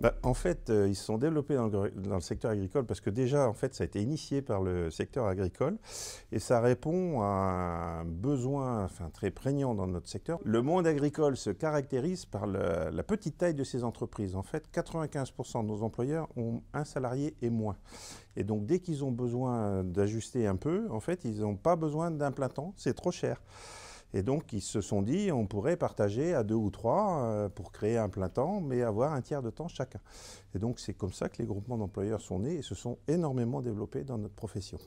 Bah, en fait, euh, ils se sont développés dans le, secteur agricole parce que déjà, en fait, ça a été initié par le secteur agricole et ça répond à un besoin très prégnant dans notre secteur. Le monde agricole se caractérise par la petite taille de ses entreprises. En fait, 95% de nos employeurs ont un salarié et moins. Et donc, dès qu'ils ont besoin d'ajuster un peu, en fait, ils n'ont pas besoin d'un plein temps, c'est trop cher. Et donc, ils se sont dit, on pourrait partager à deux ou trois euh, pour créer un plein temps, mais avoir un tiers de temps chacun. Et donc, c'est comme ça que les groupements d'employeurs sont nés et se sont énormément développés dans notre profession.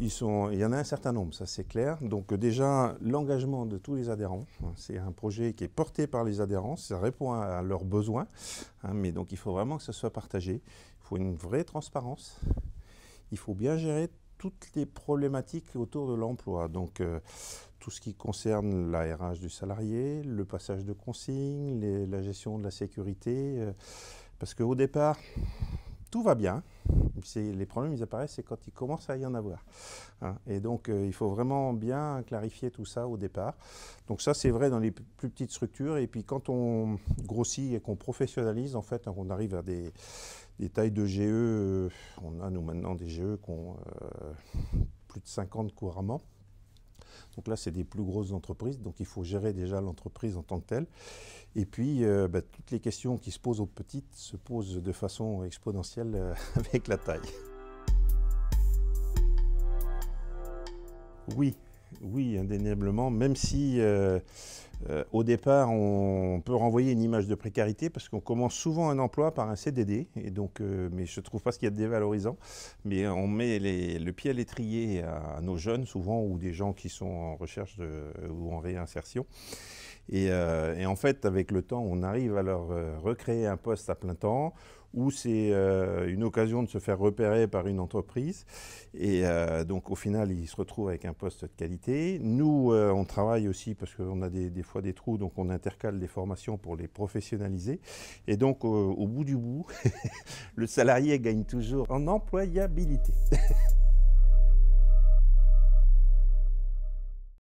il y en a un certain nombre, ça c'est clair. Donc déjà, l'engagement de tous les adhérents, hein, c'est un projet qui est porté par les adhérents, ça répond à leurs besoins, hein, mais donc il faut vraiment que ça soit partagé. Il faut une vraie transparence, il faut bien gérer toutes les problématiques autour de l'emploi. Donc, euh, tout ce qui concerne la du salarié, le passage de consignes, la gestion de la sécurité. Parce euh, parce qu'au départ, tout va bien. Les problèmes, ils apparaissent, c'est quand il commence à y en avoir. Hein. Et donc, euh, il faut vraiment bien clarifier tout ça au départ. Donc ça, c'est vrai dans les plus petites structures. Et puis, quand on grossit et qu'on professionnalise, en fait, hein, on arrive à des, les tailles de GE, euh, on a nous maintenant des GE qui ont euh, plus de 50 couramment. Donc là, c'est des plus grosses entreprises, donc il faut gérer déjà l'entreprise en tant que telle. Et puis, euh, bah, toutes les questions qui se posent aux petites se posent de façon exponentielle avec la taille. Oui, oui, indéniablement, même si... Euh, au départ, on peut renvoyer une image de précarité parce qu'on commence souvent un emploi par un CDD, et donc, euh, mais je ne trouve pas ce qu'il est dévalorisant. Mais on met le pied à l'étrier à, nos jeunes, souvent, ou des gens qui sont en recherche ou en réinsertion. Euh, et, en fait, avec le temps, on arrive à leur euh, recréer un poste à plein temps où c'est euh, une occasion de se faire repérer par une entreprise. Et donc, au final, ils se retrouvent avec un poste de qualité. Nous, on travaille aussi parce qu'on a des, fois des trous, donc on intercale des formations pour les professionnaliser. Et donc, au bout du bout, le salarié gagne toujours en employabilité.